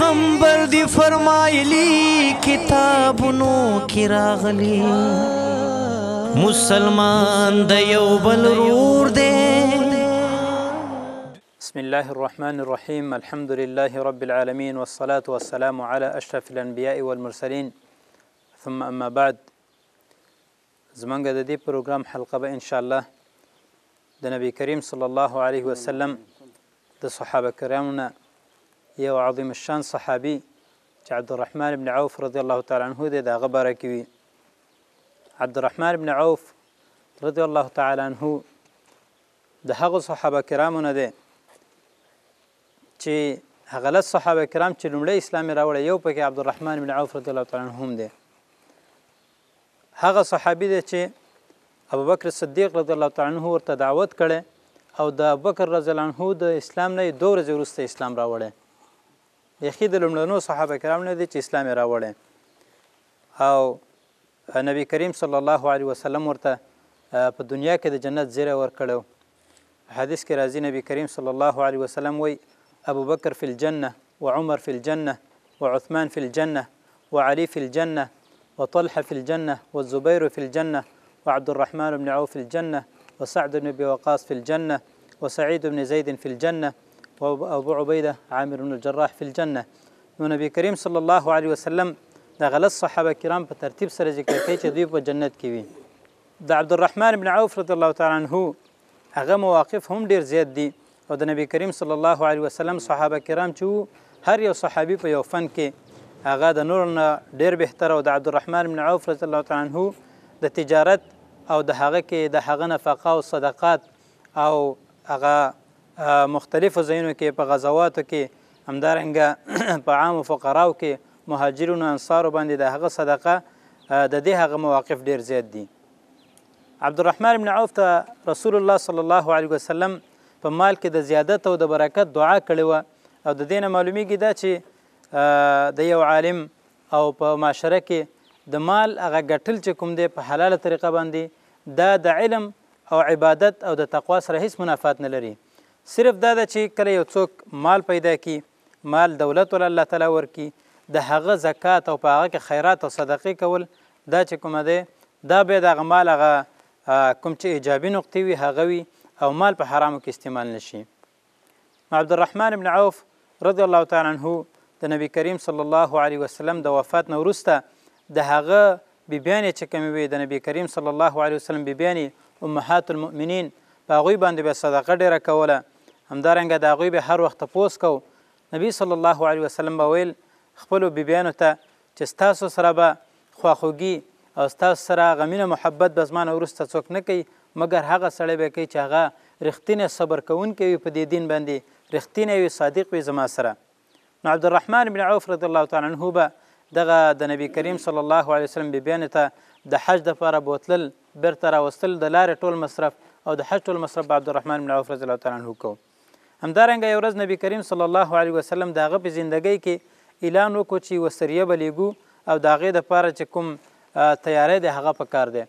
پیغمبر دی فرمایلی کتابونو کې مسلمان د یو بل رور دے بسم الله الرحمن الرحيم الحمد لله رب العالمين والصلاة والسلام على أشرف الأنبياء والمرسلين ثم أما بعد زمان قد دي بروغرام حلقه ان شاء الله دنبي كريم صلى الله عليه وسلم د صحابه كريمنا یو عظیم الشان صحابي چې عبدالرحمن بن عوف رضی الله تعالی عنه د هغه باره کې وي عبدالرحمن بن عوف رضی الله تعالی عنه د هغه صحابه کرامو نه ده چې هغه له صحابه کرام چې لومړی اسلام راوړ یو پکې عبدالرحمن بن عوف رضی الله تعالی عنه هم ده هغه صحابي ده چې ابو بکر صدیق رضی الله تعالی عنه ورته دعوت کړي او د ابو بکر رضی الله عنه د اسلام نه دوه ورځې وروسته اسلام راوړی یخی د لمړنو صحابه کرام نه دي چې اسلام راوړې او اه، نبی کریم صلی الله علیه وسلم ورته اه، په دنیا کې د جنت زیره ورکړو حدیث کې راځي نبی کریم صلی الله علیه وسلم وی ابو بکر فی الجنه وعمر فی الجنه وعثمان فی الجنه وعلی فی الجنه وطلحه فی الجنه والزبير فی الجنه وعبد الرحمن بن عوف فی الجنه وسعد بن ابي وقاص فی الجنه وسعيد بن زيد فی الجنه وابو عبيده عامر بن الجراح في الجنه نو نبی کریم صلی الله علیه وسلم د غلط صحابه کرام په ترتیب سره ذکر کوي چې دوی په جنت کې وي د عبدالرحمن بن عوف رضی الله تعالی عنه هغه مواقف هم ډیر زیات دي او د نبی کریم صلی الله علیه وسلم صحابه کرام چې هر یو صحابي په یو فن کې هغه د نور نه ډیر بهتر او د عبدالرحمن بن عوف رضی الله تعالی عنه د تجارت او د هغه کې د هغه نفقه او صدقات او هغه مختلفو ځایونو کې په غزواتو کې همدارنګه په عامو فقراو کې مهاجرونو انصارو باندې د هغه صدقه د دې هغه مواقف ډیر زیات دي عبدالرحمن بن عوف ته رسول الله صلی الله علیه وسلم په مال کې د زیادت او د برکت دعا کړې وه او د دې نه معلومیږي دا چې د یو عالم او په معاشره کې د مال هغه ګټل چې کوم دی په حلاله طریقه باندې دا د علم او عبادت او د تقوا سره هیڅ منافات نه لري صرف دا ده چې کله یو څوک مال پیدا کی مال دولت ول الله تعالی ورکی د هغه زکات او په هغه کې خیرات او صدقې کول دا چې کوم ده دا به د مال هغه کوم چې ایجابي نقطې وي هغه وي او مال په حرامو کې استعمال نشي عبد الرحمن بن عوف رضی الله تعالی عنه د نبی کریم صلی الله علیه وسلم د وفات نه وروسته د هغه بیبیانې چې کومې وي د نبی کریم صلی الله علیه وسلم بیبیانې امهات المؤمنین په هغوی باندې به صدقه ډیره کوله همدارنګه د هغوی به هر وخت تپوس کو نبی صلی الله علیه وسلم به ویل خپلو بیبیانو ته چې ستاسو سره به خواخوږي او ستاسو سره هغه مینه محبت به زما نه وروسته څوک نه کوي مګر هغه سړی به کوي چې هغه رښتینی صبر کوونکی وي په دې دین باندې رښتینی وي صادق وي زما سره نو عبدالرحمن بن عوف رضی الله تعالی عنه به دغه د نبی کریم صلی الله علیه وسلم بیبیانو ته د حج دپاره بوتلل بیرته راوستل د لارې ټول مصرف او د حج ټول مصرف به عبدالرحمن بن عوف رضی الله تعالی عنه کوو همدارنګه یو ورځ نبی کریم صلی الله علیه وسلم داغه په زندګۍ کې اعلان وکړ چې وسریه بلیګو او داغه د پاره چې کوم تیارې د هغه په کار دی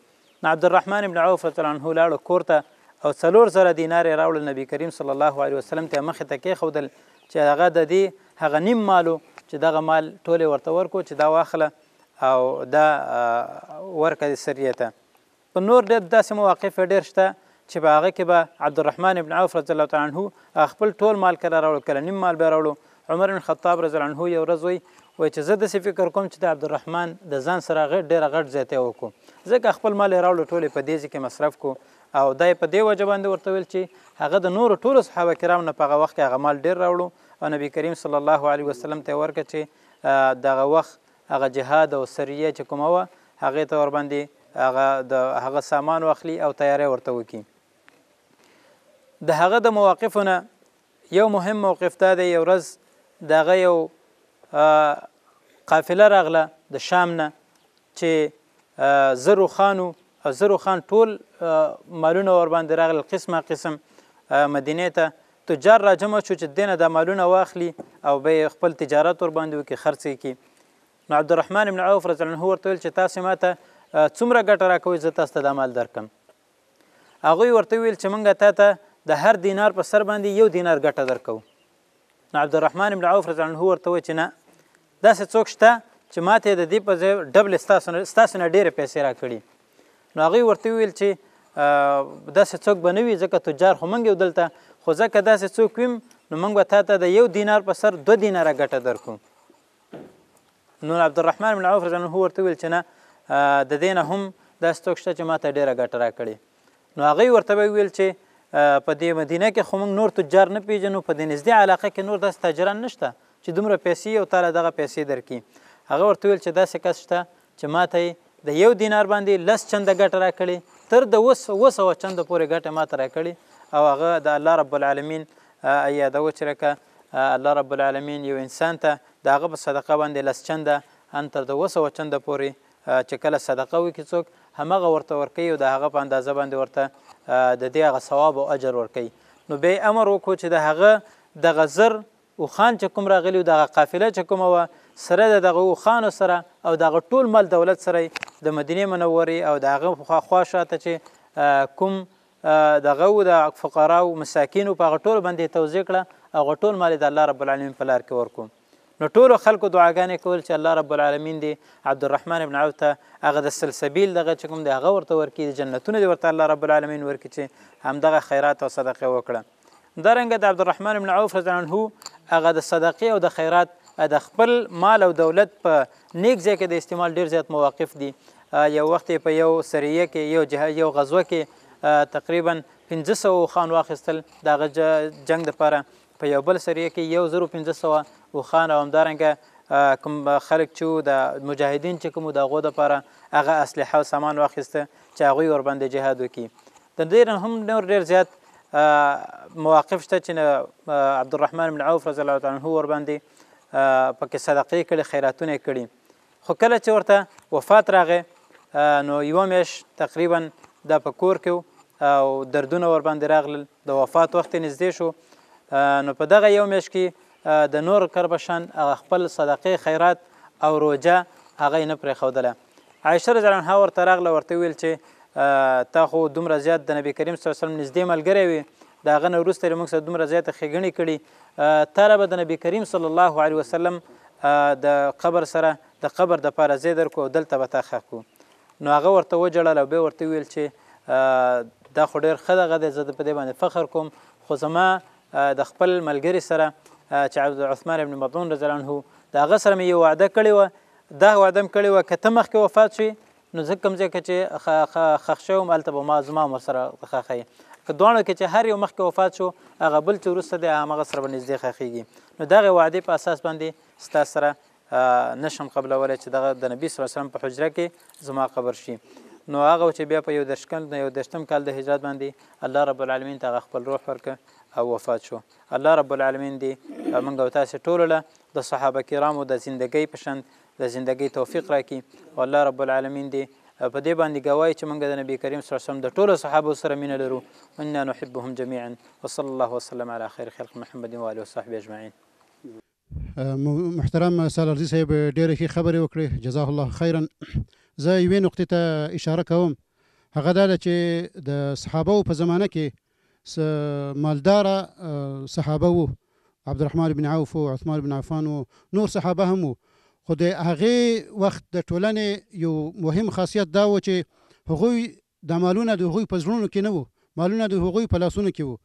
عبد الرحمن ابن عوف رضی الله عنه لاړ کورته او څلور زره دینار راوړل نبی کریم صلی الله علیه وسلم ته مخ ته کې خودل چې هغه د دې هغه نیم مالو چې دغه مال ټوله ورته ورکو چې دا واخله او دا ورکه سریته په نور ډېر داسې مواقف ډېر شته چې په هغه کې به عبدالرحمن ابن عوف رضی الله تعالی عنه خپل ټول مال کله راوړل کله نیم مال به راوړو عمر بن خطاب رضی الله عنه یو ورځ وایي وای چې زه داسې فکر کوم چې د عبدالرحمن د ځان سره غټ ډېره غټ زیاتی وکړو ځکه خپل مال یې راوړو ټول یې په دې کې مصرف کړو او دای په دی وجه باندې ورته ویل چې هغه د نورو ټولو صحابه کرام نه په هغه وخت کې هغه مال ډیر راوړو او نبی کریم صلی الله علیه وسلم ته ورکه چې دغه وخت هغه جهاد او سریه چې کومه وه هغې ته ورباندې هغه د هغه سامان واخلي او تیاری ورته وکړي د هغه د مواقفونه یو مهم موقف دا دی یو ورځ دغه یو قافله راغله د شام نه چې زرو خانو او زرو خان ټول مالونه ور باندې راغله قسمه قسم مدینه ته تجار را جمع شو چې دینه د مالونه واخلي او به خپل تجارت ور باندې وکړي خرڅ کړي نو عبدالرحمن بن عوف رضی الله عنه ورته ویل چې تاسو ماته څومره ګټه راکوي زه تاسو ته د مال درکم هغوی ورته ویل چې مونږ تا ته د هر دینار په سر باندې یو دینار ګټه درکو نو عبد الرحمن بن عوف رضی الله ورته چې نه داسې څوک شته چې ماته د دې په ځای ډبل ستاسو ستاسو نه ډېرې پیسې راکړي نو هغه ورته ویل چې داسې څوک به نه وي ځکه تجار خو موږ یو دلته خو ځکه داسې څوک ویم نو موږ به تا ته د یو دینار په سر دوه دیناره ګټه درکو نو عبدالرحمن بن عوف رضی الله ورته ویل چې نه د دې نه هم داسې څوک شته چې ما ته ډېره ګټه راکړي نو هغوی ورته به ویل چې په دې مدینه کې خو موږ نور تجار نه پیژنو په دې نږدې علاقه کې نور داسې تاجران نشته چې دومره پیسې او تعالی دغه پیسې درکړي هغه ورته ویل چې داسې کس شته چې ماته د یو دینار باندې لس چنده ګټه راکړي تر د اوس اوس او چنده پورې ګټه ماته راکړي او هغه د الله رب العالمین یادوه چې لکه الله رب العالمین یو انسان ته د هغه په صدقه باندې لس چنده ان تر د اوس او چنده پورې چې کله صدقه وکړي څوک همغه ورته ورکوي او د هغه په اندازه باندې ورته د دې هغه ثواب او اجر ورکوي نو بیا امر وکړو چې د هغه دغه زر او خان چې کوم راغلی و دغه قافله چې کومه وه سره د دغه اوښانو سره او دغه ټول مال دولت سره د مدینې منورې او د هغه خوا شاته چې کوم دغه و د فقراو مساکینو په هغه ټول باندې توضیع کړه هغه ټول مال د الله رب العالمین په لار کې ورکوم نو ټولو خلکو دعاګانې کول چې الله رب العالمین دې عبدالرحمن ابن عوف ته هغه د سلسبیل دغه چې کوم دی هغه ورته ورکړي جنتونه دې ورته الله رب العالمین ورکړي چې همدغه خیرات او صدقه وکړه درنګ د عبدالرحمن ابن عوف رضی الله هغه د صدقې او د خیرات د خپل مال او دولت په نیک ځای کې د استعمال ډیر زیات مواقف دي یو وخت په یو سریه کې یو جهه یو غزوه کې تقریبا 1500 خان واخیستل د جنگ لپاره په یو بل سریه کې یو زرو پنځه سوه اوښان او همدارنګه کوم خلک چې د مجاهدین چې کوم د هغو دپاره هغه اسلحه او سامان واخیسته چې هغوی ورباندې جهاد وکړي د دې هم نور ډېر زیات مواقف شته چې عبدالرحمن بن عوف رضی الله تعالی عنه ورباندې پکې صدقې کړي خیراتونه کړي خو کله چې ورته وفات راغې نو یوه میاشت تقریبا دا په کور کې او دردونه ورباندې راغلل د وفات وخت نږدې شو نو په دغه یو میاشت کې د نور کربشان خپل صدقې خیرات او روجه هغه نه پرې خوله عائشه رضی الله عنها ورته راغله ورته ویل چې تا خو دومره زیات د نبی کریم صلی الله علیه وسلم نږدې ملګری وي دا غنه وروسته موږ سره دومره زیات خېګنی کړي تر به د نبی کریم صلی الله علیه وسلم د قبر سره د قبر د پاره زیدر کو دلته به تا خاکو نو هغه ورته وجړل او به ورته ویل چې دا خو ډیر ښه دغه دی زه په دې باندې فخر کوم خو زما د خپل ملګری سره چې عبد عثمان ابن مظعون رضی الله عنه دا هغه سره یو وعده کړې و دا وعده م کړې و کته مخکې وفات شي نو زه کوم ځکه چې خښوم الته به ما زما مر سره خخې که دوانو کې چې هر یو مخکې وفات شو هغه بل چې وروسته دی هغه سره نږدې خخېږي نو دغه وعده په اساس باندې ستا سره نشم قبل ولا چې دغه د نبی صلی الله علیه وسلم په حجره کې زما قبر شي نو هغه چې بیا په یو دشکن یو دشتم کال د هجرت باندې الله رب العالمین ته خپل روح ورکړ او وفات شو الله رب العالمین دی موږ او تاسو ټول له د صحابه کرامو د زندګۍ په شان د زندګۍ توفیق راکړي او الله رب العالمین دی په دې باندې گواهی چې موږ د نبی کریم صلی الله علیه وسلم د ټولو صحابه سره مینه لرو ان نحبهم جميعا وصلى الله وسلم على خير خلق محمد و اله وصحبه اجمعين محترم سالارزي صاحب ډېرې ښې خبرې وکړې جزاه الله خیرا زه یوې نقطې ته اشاره کوم هغه دا ده چې د صحابه په زمانه کې مالداره صحابه وو عبدالرحمن بن عوف او عثمان بن عفان او نور صحابه هم وو خو د هغه وخت د ټولنې یو مهم خاصیت دا و چې هغوی د مالونه د هغوی په زړونو کې نه وو مالونه د هغوی په لاسونو کې وو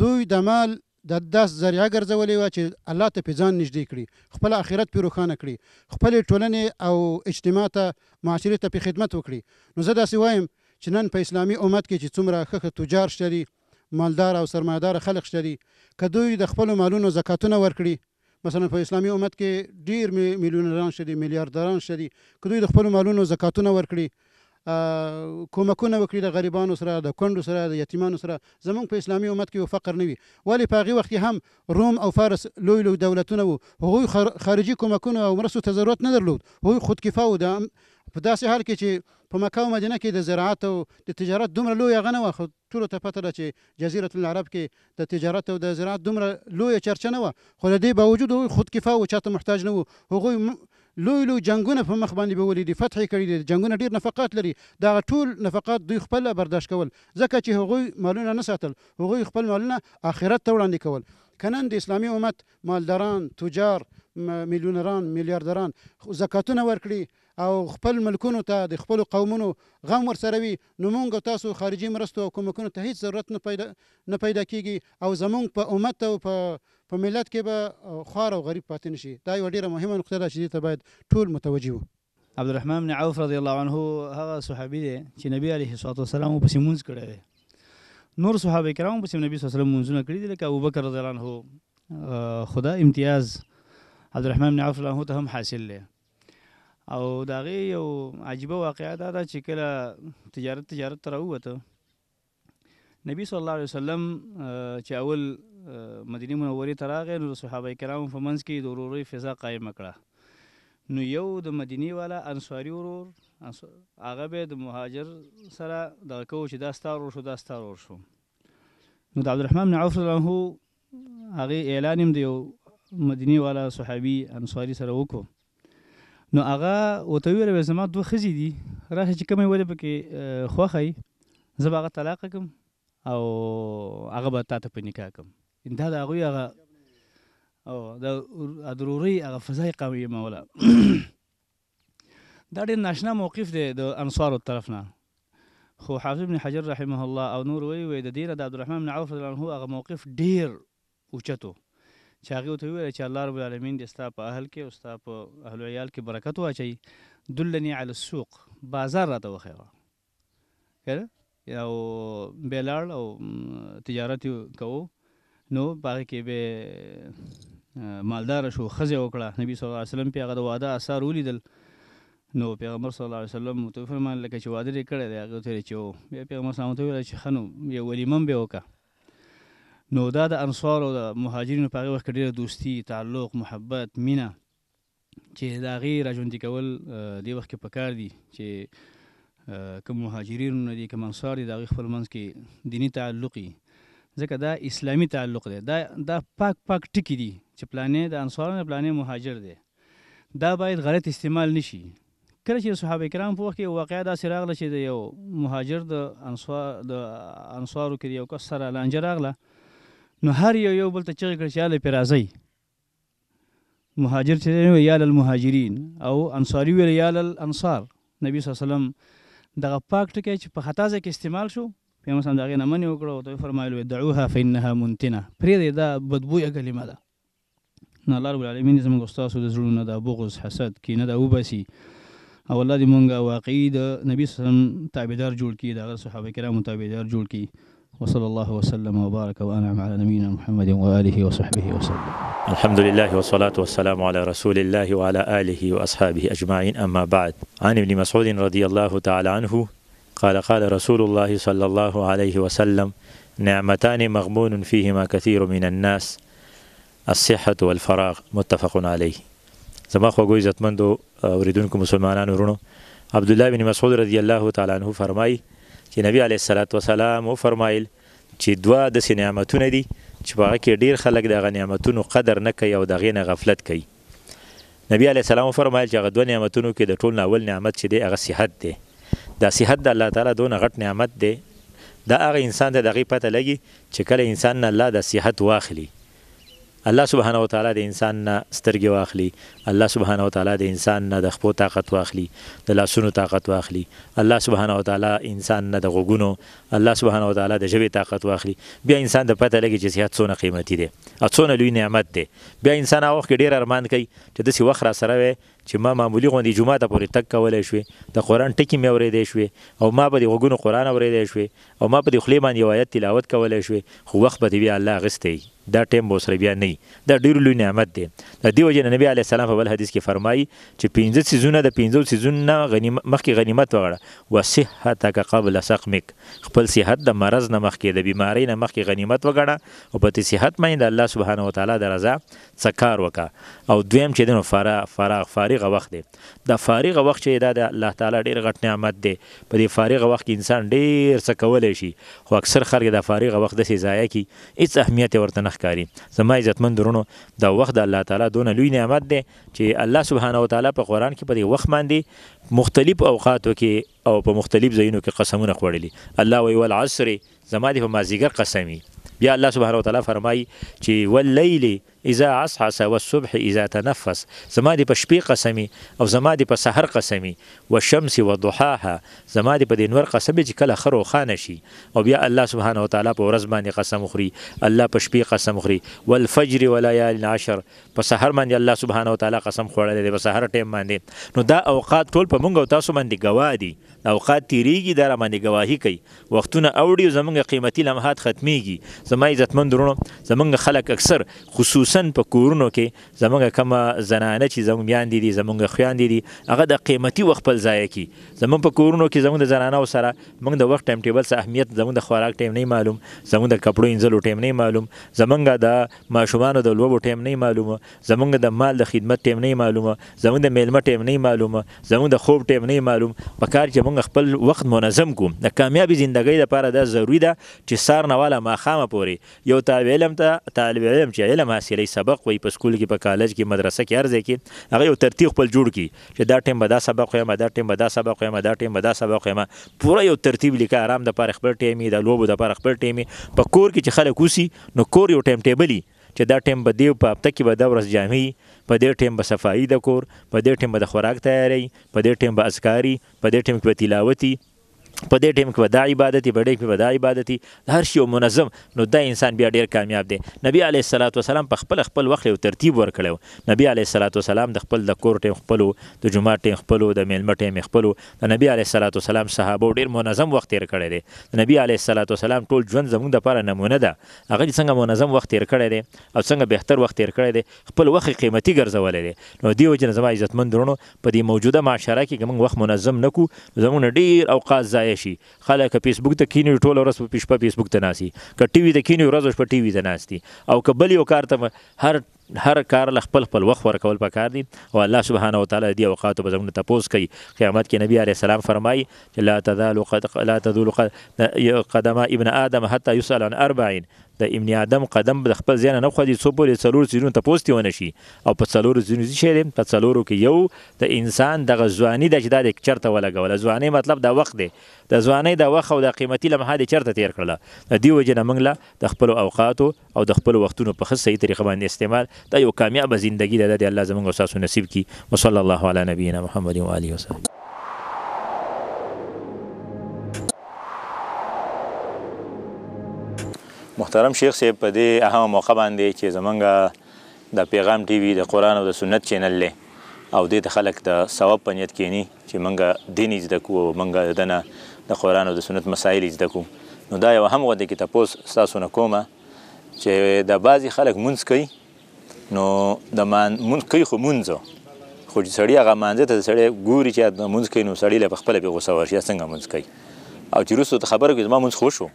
دوی د مال د داس ذریعہ ګرځولې و چې الله ته پیزان نږدې کړي خپل آخرت په روښانه کړي خپل ټولنې او اجتماع ته معاشره ته په خدمت وکړي نو زه دا سوایم چې نن په اسلامي امت کې چې څومره خخه تجار شتري مالدار او سرمایدار خلک شته دي که دوی د خپلو مالونو زکاتونه ورکړي مثلا په اسلامي امت کې ډیر میلیونران شته دي میلیارډران شته دي که دوی د خپلو مالونو زکاتونه ورکړي کومکونه وکړي د غریبانو سره د کندو سره د یتیمانو سره زمونږ په اسلامي امت کې فقر نه وي ولی په هغه وخت هم روم او فارس لوی لوی دولتونه وو هغوی خارجي کومکونه او مرستو ته ضرورت نه درلود هغوی خودکفا وو په داسې حال کې چې په مکه او مدینه کې د زراعت او د تجارت دومره لوی هغه نه و خو ټولو ته پته ده چې جزیره العرب کې د تجارت او د زراعت دومره لوی چرچه نه و خو د دې باوجود هغوی خودکفا و چاته محتاج نه و هغوی لوی لوی جنگونه په مخ باندې بولې دي فتح کړي دي جنگونه ډیر نفقات لري دا ټول نفقات دوی خپل برداشت کول ځکه چې هغوی مالونه نه ساتل هغوی خپل مالونه آخرت ته وړاندې کول کنن د اسلامي امت مالداران تجار میلیونران میلیاردران زکاتونه ورکړي او خپل ملکونو ته د خپل قومونو غم ورسره وي نو موږ تاسو خارجي مرستو او کومکونو ته هیڅ ضرورت نه پیدا نه پیدا کیږي او زمونږ په امت او په په ملت کې به خوار او غریب پاتې نشي دا یو ډیره مهمه نقطه ده چې ته باید ټول متوجه وو عبدالرحمن بن عوف رضی الله عنه هغه صحابي دی چې نبی علیه الصلاه والسلام په سیمونز کړی دی نور صحابه کرام په نبی صلی الله علیه وسلم منځونه کړی دي لکه ابوبکر رضی الله عنه خدا امتیاز عبدالرحمن بن عوف له هم حاصل لې او د هغې یو عجیبه واقعه دا ده چې کله تجارت تجارت ته راووته نبی صلی الله علیه وسلم چې اول مدینه منورې ته راغی نو د صحابه کرامو په منځ کې د ورورۍ فضا قایمه کړه نو یو د مدینې والا انصاري ورور هغه به د مهاجر سره دغه کوو چې دا ستا ورور شو دا ستا ورور شو نو د عبدالرحمن بن عوف رضی الله هغې اعلان هم د یو مدینې والا صحابي انصاري سره وکړو نو هغه وته ویل زما دوه خزي دي راشه چې کومه ولا پکې خوخی زه هغه طلاق کوم او هغه به تاسو په نکاح کوم دا د هغه هغه او د ضروري هغه فضای قوي مولا دا ډېر ناشنا موقف دی د انصارو طرف نه خو حافظ ابن حجر رحمه الله او نور وی وی د دینه د عبدالرحمن بن عوف رضی الله عنه هغه موقف ډېر اوچتو چې هغه ته ویل چې الله رب العالمین دې ستا په اهل کې او ستا په اهل عیال کې برکت واچي دلنی علی السوق بازار راته وخیوه کړه او بیلال او تجارت کوو نو باغ کې به مالدار شو خزه وکړه نبی صلی الله علیه وسلم پیغه د واده اثر ولیدل نو پیغمبر صلی الله علیه وسلم تو فرمان لکه چې واده لري کړه دی هغه ته چې بیا پیغمبر صلی الله علیه وسلم چې خنو یو ولیمم به وکړه نو دا د انصار او د مهاجرینو په هغه وخت کې ډېره دوستي تعلق محبت مینه چې د هغې راژوندي کول دې وخت کې پکار دي چې کوم مهاجرین نه دي کوم انصار دي د هغې خپل منځ کې دیني تعلق ځکه دا اسلامي تعلق دی دا دا پاک پاک ټکي دي چې پلانې د انصار نه پلانې مهاجر دی دا باید غلط استعمال نشي کله چې صحابه کرام په وخت کې واقعیا داسې راغله چې د یو مهاجر د انصار د انصارو کې یو کس سره لانجه راغله نو هر یو یو بل ته چیغې کړې چې هله پرې راځئ مهاجر چې وی یا للمهاجرین او انصاري ویل یا للانصار نبی صلی الله علیه وسلم دغه پاک ټکی چې په خطا ځای کې استعمال شو پیغمبر صلی الله علیه وسلم دغه نه منې وکړو او فرمایل دعوها فانها منتنه پرې دا بدبویه کلمه ده نو الله رب العالمین زموږ استادو د زړونو د بغض حسد کینه د وباسي او الله دې مونږه واقعي د نبی صلی الله علیه وسلم تابعدار جوړ کړي د صحابه کرامو تابعدار جوړ کړي وصلى الله وسلم وبارك وانعم على نبينا محمد واله وصحبه وسلم. الحمد لله والصلاه والسلام على رسول الله وعلى اله واصحابه اجمعين اما بعد عن ابن مسعود رضي الله تعالى عنه قال قال رسول الله صلى الله عليه وسلم نعمتان مغبون فيهما كثير من الناس الصحة والفراغ متفق عليه زما خو زتمندو آه، اوریدونکو مسلمانانو ورونو عبد الله بن مسعود رضی الله تعالی عنه فرمای چې نبی علیه الصلاۃ والسلام فرمایل چې دوا د نعمتونه دي چې په کې ډیر خلک د نعمتونو قدر نه کوي او د غینه غفلت کوي نبی علیه السلام فرمایل چې هغه دوه نعمتونو کې د ټول اول نعمت چې دی هغه صحت دی دا صحت د الله تعالی دونه غټ نعمت دی دا هغه انسان ته دغه پته لګي چې کله انسان نه الله د صحت واخلي الله سبحانه وتعالی د انسان نه سترګې واخلي الله سبحانه وتعالی د انسان نه د خپل طاقت واخلي د لاسونو طاقت واخلي الله سبحانه وتعالی انسان نه د غوګونو الله سبحانه وتعالی د ژبې طاقت واخلي بیا انسان د پته لګي چې صحت څونه قیمتي دی او څونه لوی نعمت دی بیا انسان هغه وخت ډیر ارمان کوي چې داسې وخت را سره وي چې ما معمولی غونډې جمعه ته پورې تک کولای شوې د قران ټکی مې اورېدې شوې او ما به د غوګونو قران اورېدې شوې او ما په د خلی باندې آیت تلاوت کولای شوې خو وخت به بیا الله غستې دا ټیم به سره بیا نه دا ډیر لوی نعمت دی د دیو جن نبی علی السلام په بل حدیث کې فرمایي چې 15 سيزونه د 15 سيزونه غنیمت مخکې غنیمت وغړه وصحتک قبل سقمک خپل صحت د مرز نه مخکې د بیماری نه مخکې غنیمت وغړه او په صحت باندې الله سبحانه و تعالی د رضا څخه کار وکا او دویم چې د فراغ فراغ فارغ فارغ وخت دی دا فارغ وخت چې دا د الله تعالی ډیر غټ نعمت دی په دې فارغ وخت کې انسان ډیر څه کولای شي خو اکثر خلک دا فارغ وخت د سي ضایع کی هیڅ اهمیت ورته نه ښکاری زما عزتمن درونو دا وخت د الله تعالی دونه لوی نعمت دی چې الله سبحانه و تعالی په قران کې په دې وخت باندې مختلف اوقاتو کې او په مختلف ځایونو کې قسمونه خوړلي الله وی والعصر زما دې په مازیګر قسمی بیا الله سبحانه وتعالی فرمایي چې واللیل اذا عسعس والصبح اذا تنفس زما دی په شپې قسمی او زما دی په سحر قسمی والشمس وضحاها زما دی په دینور قسمی چې کله خرو خانه شي او بیا الله سبحانه وتعالى په ورځ باندې قسم خوري الله په شپې قسم خوري والفجر وليال عشر په سحر باندې الله سبحانه وتعالى قسم خوړل دی په سحر ټیم باندې نو دا اوقات ټول په مونږ او تاسو باندې گواه دي اوقات تیریږي دا باندې گواهی کوي وختونه اوړي زمونږ قیمتي لمحات ختميږي زما عزتمن درونو زمونږ خلک اکثر خصوص خصوصا په کورونو کې زمونږ کومه زنانه چې زمونږ میاندې دي زمونږ خویندې دي هغه د قیمتي وخت په ځای کې زمونږ په کورونو کې زمونږ د زنانه سره موږ د وخت ټایم ټیبل سره اهمیت زمونږ د خوراک ټایم نه معلوم زمونږ د کپړو انځلو ټایم نه معلوم زمونږ د ماشومان د لوبو ټایم نه معلومه زمونږ د مال د خدمت ټایم نه معلومه زمونږ د میلمه ټایم نه معلومه زمونږ د خوب ټایم نه معلوم په کار چې موږ خپل وخت منظم کوم د کامیابی ژوندۍ لپاره دا ضروری ده چې سار نواله ماخامه پوري یو طالب علم ته طالب علم چې علم حاصل لري سبق وای په سکول کې په کالج کې مدرسه کې ارزه کې هغه یو ترتیب خپل جوړ کی چې دا ټیم بدا سبق وایم دا ټیم بدا سبق وایم دا ټیم بدا سبق وایم پوره یو ترتیب لیکه آرام د پاره خپل ټیم د لوبو د پاره خپل ټیم په کور کې چې خلک وسی نو کور یو ټیم ټیبلی چې دا ټیم به دی په هفته کې به دا ورځ جامعي په دې ټیم به صفایي د کور په دې ټیم به د خوراک تیاری په دې ټیم به اسکاری په دې ټیم کې به تلاوتي په دې ټیم کې به دا عبادتي په دې کې به دا عبادتي هر شی منظم نو دا انسان بیا ډیر کامیاب دی نبی علیه الصلاۃ والسلام په خپل خپل وخت یو ترتیب ورکړو نبی علیه الصلاۃ والسلام د خپل د کور ټیم خپلو د جمعه ټیم خپلو د میلمه ټیم خپلو د نبی علیه الصلاۃ والسلام صحابه ډیر منظم وخت تیر کړی دی نبی علیه الصلاۃ والسلام ټول ژوند زموږ د لپاره نمونه ده هغه څنګه منظم وخت تیر کړی دی او څنګه بهتر وخت تیر کړی دی خپل وخت قیمتي ګرځولی دی نو دیو جن زما عزتمند درونو په دې موجوده معاشره کې موږ وخت منظم نکو زموږ ډیر اوقات ضایع شي خلک فیسبوک ته کینی ټوله ورځ په پښپا فیسبوک ته ناسي که ټي وي ته کینی ورځ په ټي وي ته ناستي او که بل یو کار ته هر هر کار ل خپل خپل وخت ورکول پکار دي او الله سبحانه وتعالى دې اوقات به زموږ تپوس کوي قیامت کې نبی عليه السلام فرمایي چې لا تزال قد لا تزول قدم ابن ادم حتى يسال عن 40 د ابن ادم قدم د خپل ځین نه خو دي څو پورې څلور زیرون تپوس دی ونه شي او په څلور زیرون شي لري په څلورو کې یو د انسان د غزوانی د جداد چرته ولګول ځواني مطلب د وخت دی د ځواني د وخت او د قیمتي لمحه د چرته تیر کړله د دې وجه نه منله د خپل اوقات او د خپل وختونو په خصه صحیح طریقه باندې استعمال دا یو کامیاب زندگی ده د الله زمونږ او تاسو نصیب کی وصلی الله علی نبینا محمد و آله وسلم محترم شیخ صاحب په دې اهم موقع باندې چې زمونږ د پیغام ټي وي د قران او د سنت چینل لې او دې ته خلک د ثواب په نیت کینی چې مونږ دین زده کو او مونږ دنه د قران او د سنت مسایل زده کو نو دا یو هم غوډه کې تاسو تاسو نه کومه چې د بعضی خلک مونږ کوي نو د مان مونږ کوي خو مونږ خو چې سړی هغه مانځه ته سړی ګوري چې د مونږ کوي نو سړی له خپل به غوسه ورشي څنګه مونږ کوي او چې روسو ته خبره کوي ما مونږ خوشو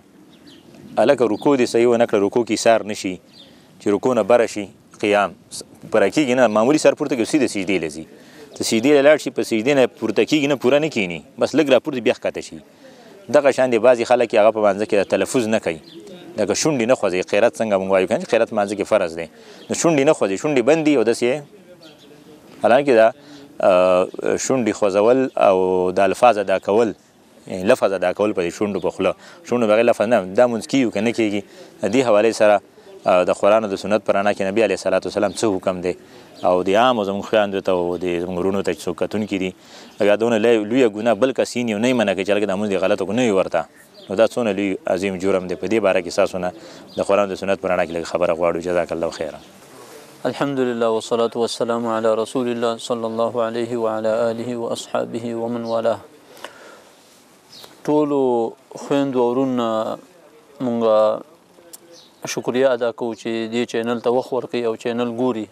الکه رکو دې صحیح ونه کړ رکو کې سار نشي چې رکو نه بره شي قیام پر کېږي نه معمولی سر پورته کوي سیده سجدي لزي ته سیده لاړ شي په سجدي نه پورته کېږي نه پوره نه کینی بس لګ را پورته بیا ښکته شي دغه شان دي بعضی خلک هغه په باندې کې تلفظ نه کوي لکه شونډې نه خوځي قیرت څنګه موږ وایو کنه قیرت مانځه کې فرض دی نو شونډې نه خوځي شونډې بند دي او داسې حالانکه دا شونډې خوځول او د الفاظ ادا کول یعنی لفظ ادا کول په شونډو په خوله شونډو بغیر لفظ نه دا مونږ کیو کنه کیږي دې حواله سره د قران او د سنت پرانا کې نبی علیه الصلاه والسلام څه حکم دی او د عام زموږ خیاندو ته او د زموږ ورونو ته څوک کتون کړي یا دونه لوی ګناه بل کسین یو نه منه کې چې دا مونږ غلطه کو نه ورته نو دا څونه لوی عظیم جرم دی په دې باره کې تاسو نه د قرآن د سنت په رڼا کې لږ خبره غواړو جزاک الله خیره الحمدلله والصلاة والسلام على رسول الله صلى الله عليه وعلى آله وأصحابه ومن والاه ټولو خويند ورونه مونږه شکریا ادا کوو چې دې چینل ته وخت ورکوي او چینل ګوري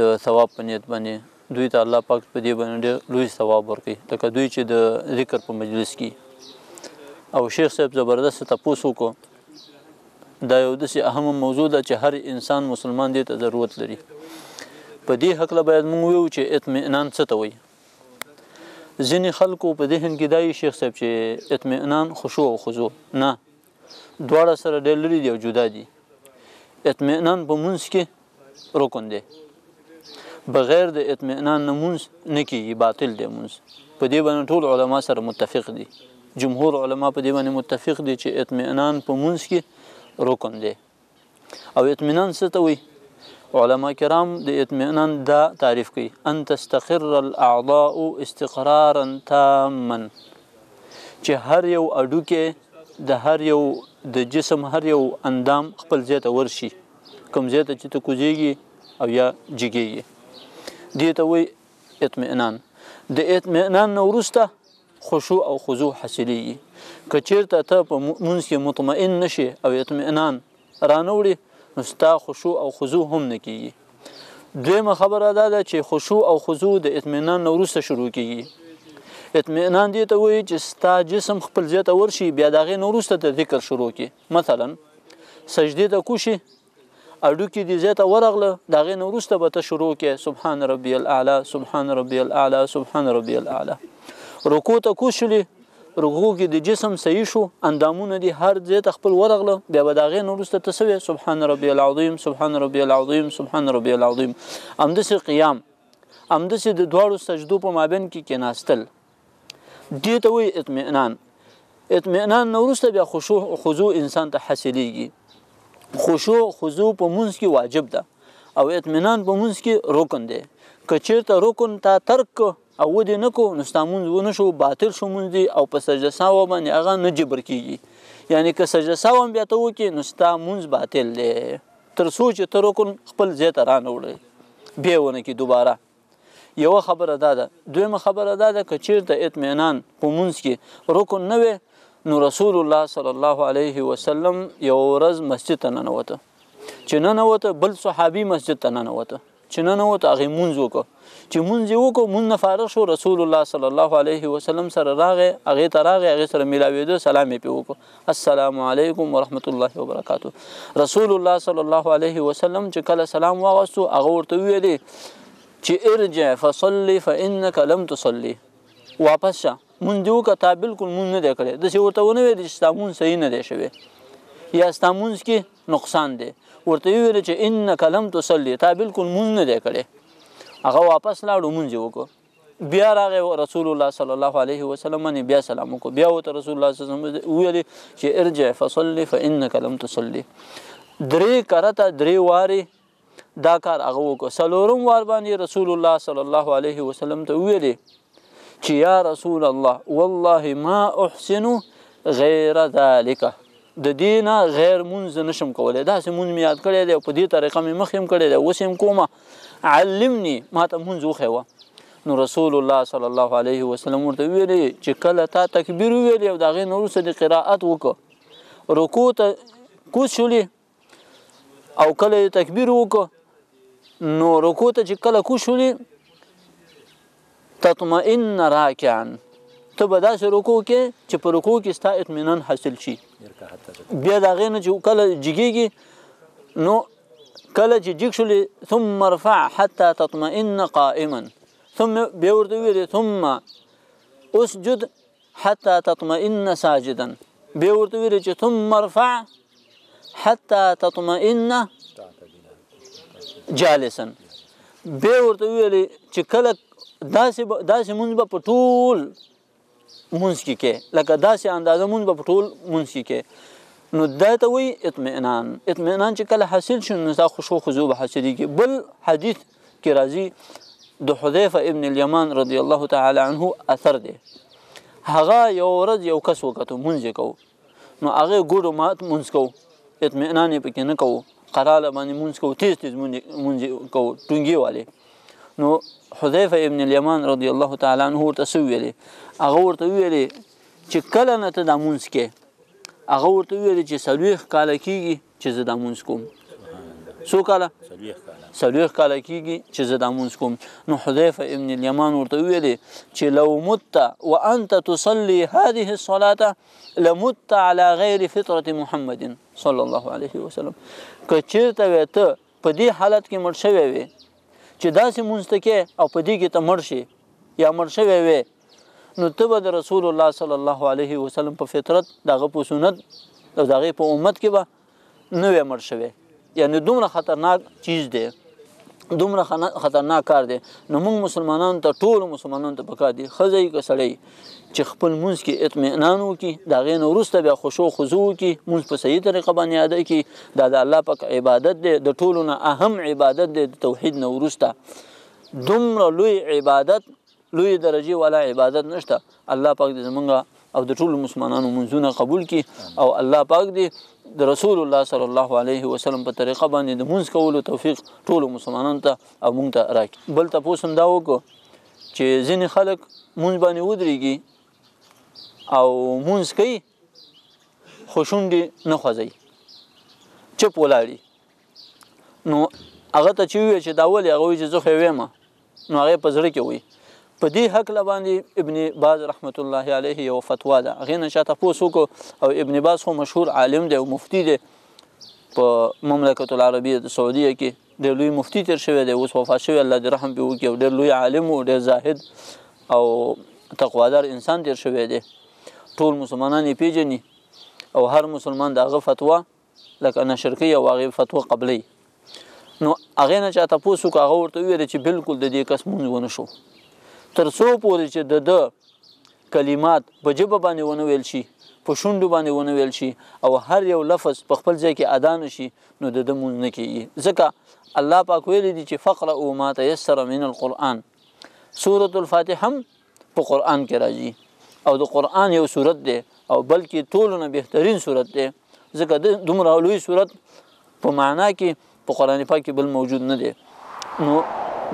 د ثواب په نیت باندې دوی ته الله پاک په دې باندې لوی ثواب ورکوي لکه دوی چې د ذکر په مجلس کې او شیخ صاحب زبردست تپوسو کو دا یو داسې اهم موضوع ده چې هر انسان مسلمان دې ته ضرورت لري په دې حق له باید موږ ویو چې اطمینان څه ته وایي ځینې خلکو په ذهن کې دای شیخ صاحب چې اطمینان خشوع او خضوع نه دواړه سره ډېر لري دي او جدا دي اطمینان په مونږ کې رکن دی بغیر د اطمینان نمونز نه کیږي باطل دی مونږ په دې باندې ټول علما سره متفق دي جمهور علما په دې باندې متفق دي چې اطمینان په منځ کې رکن دی او اطمینان څه ته وي علما کرام د اطمینان دا تعریف کوي ان تستقر الاعضاء استقرارا تاما چې هر یو اډوکه د هر یو د جسم هر یو اندام خپل ځای ته ورشي کوم ځای ته چې ته کوزیږي او یا جګیږي دې ته وي اطمینان د اطمینان نورسته خشوع او خضوع حاصلېږي که چېرته ته په مونځ کې مطمئن نشي او اطمینان رانوړي نو ستا خشوع او خضوع هم نه کیږي دویمه خبره دا ده چې خشوع او خضوع د اطمینان نه وروسته شروع کیږي اطمینان دې ته وایي چې ستا جسم خپل ځای ته ورشي بیا د هغې نه وروسته د ذکر شروع کړي مثلا سجدې ته کوشي اډوکی دی زیته ورغله دا غي نورسته به ته شروع کې سبحان ربي الاعلى سبحان ربي الاعلى سبحان ربي الاعلى رکو ته کوشلې رکو کې د جسم صحیح شو اندامونه دي هر ځای ته خپل ورغله بیا به د هغې نه وروسته ته سبحان ربي العظیم سبحان ربي العظیم سبحان ربي العظیم همداسې قیام همداسې د دواړو سجدو په مابین کې کېناستل دې ته وایي اطمینان اطمینان نه وروسته بیا خشوع خضوع انسان ته حاصلیږي خشوع خضوع په مونځ کې واجب ده او اطمینان په مونږ کې رکن دی که چیرته رکن تا ترک او و دې نکو نو ستامون ونه شو باطل شو مونږ دي او په سجده ساو باندې هغه نه جبر کیږي یعنی که سجده ساو بیا ته وکی نو ستامون باطل دی تر سوچ تر وکون خپل ځای ته رانه وړي بیا ونه کی دوباره یو خبره دا ده دویمه خبره دا ده که چیرته اطمینان په مونږ کې رکن نه وي نو رسول الله صلی الله علیه وسلم یو ورځ مسجد ته ننوته چې ننوته بل صحابي مسجد ته ننوته چې نه نو ته هغه مونږ وکړو چې مونږ یو کو مونږ نه فارغ شو رسول الله صلی الله علیه وسلم سره راغې هغه ته راغې هغه سره ملاویدو سلام یې وکړو السلام علیکم ورحمت الله وبرکاته رسول الله صلی الله علیه وسلم چې کله سلام واغستو هغه ورته ویلې چې ارجع فصلي فانك لم تصلي واپس شه مونږ دیو کته بالکل مونږ نه دی کړی د څه ورته ونه وی د استامون صحیح نه دی شوی یا استامونز کې نقصان دی ورته ویل چې انک لم تصلی تا بالکل مونږ نه دی کړی هغه واپس لاړو مونږ وکړو بیا راغی رسول الله صلی الله علیه وسلم نه بیا سلام وکړو بیا وته رسول الله صلی الله علیه وسلم ویل چې ارجع فصلی فانک لم تصلی درې کرته درې واره دا کار هغه وکړو سلورم وار باندې رسول الله صلی الله علیه وسلم ته ویل چې یا رسول الله والله ما احسن غیر ذلك د دینه غیر مونږ نشم کولای دا سه مونږ یاد کړی دی په دې طریقه مې مخیم کړی دی اوس هم کومه علمني ما ته مونږ وخیوه نو رسول الله صلی الله علیه وسلم ورته ویلی چې کله تا تکبیر ویلی او دا غیر نور سره قرائت وکړه رکوع ته کوشولې او کله تکبیر وکړه نو رکوع ته چې کله کوشولې تطمئن راکعا ته به داسې رکوع کې چې په رکو کې ستا اطمینان حاصل شي بیا د هغې نه چې کله جګېږي نو کله چې جګ شولې ثم رفع حتى تطمئن قائما ثم بیا ورته وویلې ثم اسجد حتى تطمئن ساجدا بیا ورته وویلې چې ثم رفع حتى تطمئن جالسا بیا ورته وویلې چې کله داسې داسې مونږ به په ټول مونږ کې کې لکه داسې اندازه مونږ په ټول مونږ کې کې نو دا ته وی اطمینان اطمینان چې کله حاصل شي نو تاسو خو خو به حاصلېږي بل حدیث کې راځي د حذیفه ابن الیمان رضی الله تعالی عنه اثر دی هغه یو ورځ یو کس وکړو مونږ کو نو هغه ګورو مات مونږ کو اطمینان یې پکې نه کو قراله باندې مونږ کو تیز تیز مونږ کو ټونګي والے نو حذیفه ابن الیمان رضی الله تعالی عنہ ورته سویلې هغه ورته ویلې چې کله نه ته د مونږ کې هغه ورته ویلې چې سلوخ کال کېږي چې زه د مونږ کوم سو کاله سلوخ کاله کېږي چې زه د مونږ کوم نو حذیفه ابن الیمان ورته ویلې چې لو مت وانت تصلي هذه الصلاه لمت على غیر فطره محمد صلی الله علیه وسلم کچیرته ته په دې حالت کې مړ شوی وي چې داسې مونستکه او په دې کې ته مرشي یا مرشوي وي نو ته به رسول الله صلی الله علیه وسلم په فطرت دغه په سنت او دغه په امت کې به نو مرشوي یعنی دومره خطرناک چیز دی دومره خطرناک کار دی نو موږ مسلمانانو ته ټول مسلمانانو ته پکار دی خزی که سړی چې خپل مونږ کې اطمینان وکي دا غین ورسته بیا خوشو خضوع وکي مونږ په صحیح طریقه باندې ادا کی دا د الله پاک عبادت دی د ټولو نه اهم عبادت دی د توحید نه ورسته دومره لوی عبادت لوی درجه والا عبادت نشته الله پاک دې زمونږ او د ټولو مسلمانانو منځونه قبول کړي او الله پاک دې د رسول الله صلی الله علیه وسلم په طریقه باندې د مونږ کولو توفیق ټول مسلمانانو ته او مونږ ته راکړي بل تاسو هم دا وکړو چې ځین خلک مونږ باندې ودرېږي او مونږ کوي خوشونډي نه خوځي چپ ولاړي نو هغه ته چې وی چې دا ولې هغه چې زه خو نو هغه په زړه کې وي په دې حق لباندې ابن باز رحمت الله علیه یو فتوا ده هغه نه چاته پوسوکو او ابن باز خو مشهور عالم دی او مفتی دی په مملکت العربیه د سعودیه کې ډېر لوی مفتی تیر شوی دی اوس وفات شوی الله دې رحم پې وکړي او ډېر لوی عالم و ډېر زاهد او تقوادار انسان تیر شوی دی ټول مسلمانان یې پیژني او هر مسلمان د هغه فتوا لکه نشرقي او هغه فتوا قبلي نو هغه نه چاته پوسوک هغه ورته ویل چې بالکل د دې قسم ونه شو ترسو پورې چې د د کلمات په جبه باندې ونه ویل شي په شونډو باندې ونه ویل شي او هر یو لفظ په خپل ځای کې ادا نشي نو د د مونږ نه کیږي ځکه الله پاک ویلی دی چې فقرأوا ما تيسر من القرآن سورة الفاتحه هم په قرآن کې راځي او د قرآن یو صورت دی او بلکې ټولو نه بهترین صورت دی ځکه د دومره لوی صورت په معنا کې په قرآن پاک کې بل موجود نه دی نو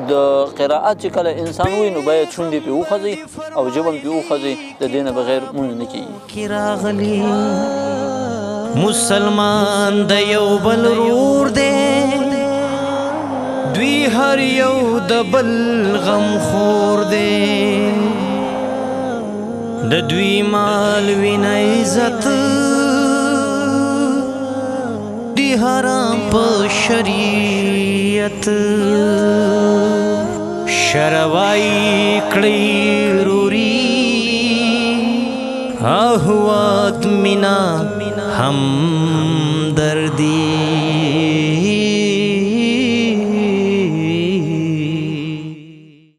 د قرائت کله انسان وي نو باید چوندې په وخځي او جبم په وخځي د دینه بغیر مونږ نه کیږي مسلمان د یو بل رور دی دوی هر یو د بل غم خور دی د دوی مال ویني عزت हरम शरीयत शरवाई कड़ी रूरी हम दर्दी